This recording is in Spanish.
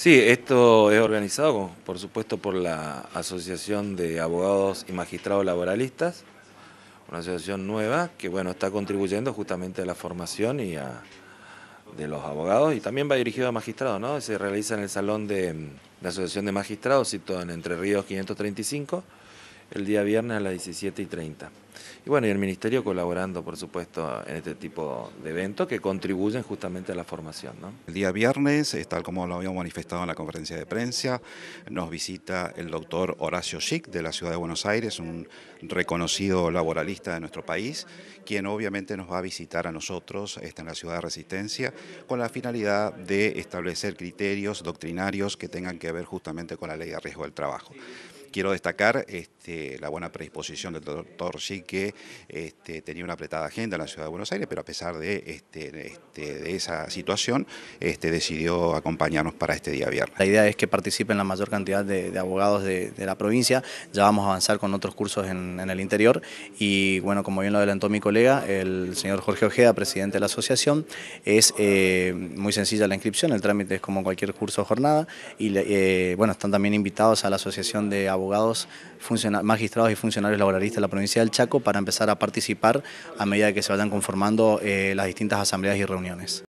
Sí, esto es organizado, por supuesto, por la Asociación de Abogados y Magistrados Laboralistas, una asociación nueva que bueno está contribuyendo justamente a la formación y a, de los abogados y también va dirigido a magistrados, ¿no? Se realiza en el salón de la Asociación de Magistrados, situado en Entre Ríos 535, el día viernes a las 17 y 30. Y bueno, y el Ministerio colaborando, por supuesto, en este tipo de eventos que contribuyen justamente a la formación. El día viernes, tal como lo habíamos manifestado en la conferencia de prensa, nos visita el doctor Horacio Schick de la Ciudad de Buenos Aires, un reconocido laboralista de nuestro país, quien obviamente nos va a visitar a nosotros está en la Ciudad de Resistencia con la finalidad de establecer criterios doctrinarios que tengan que ver justamente con la ley de riesgo del trabajo quiero destacar este, la buena predisposición del doctor Schick que este, tenía una apretada agenda en la ciudad de Buenos Aires, pero a pesar de, este, este de esa situación, este, decidió acompañarnos para este día viernes. La idea es que participen la mayor cantidad de, abogados de, la provincia, ya vamos a avanzar con otros cursos en, el interior y bueno, como bien lo adelantó mi colega, el señor Jorge Ojeda, presidente de la asociación, es eh, muy sencilla la inscripción, el trámite es como cualquier curso o jornada y eh, bueno, están también invitados a la Asociación de Abogados, Magistrados y Funcionarios Laboralistas de la provincia del Chaco, para empezar a participar a medida que se vayan conformando eh, las distintas asambleas y reuniones.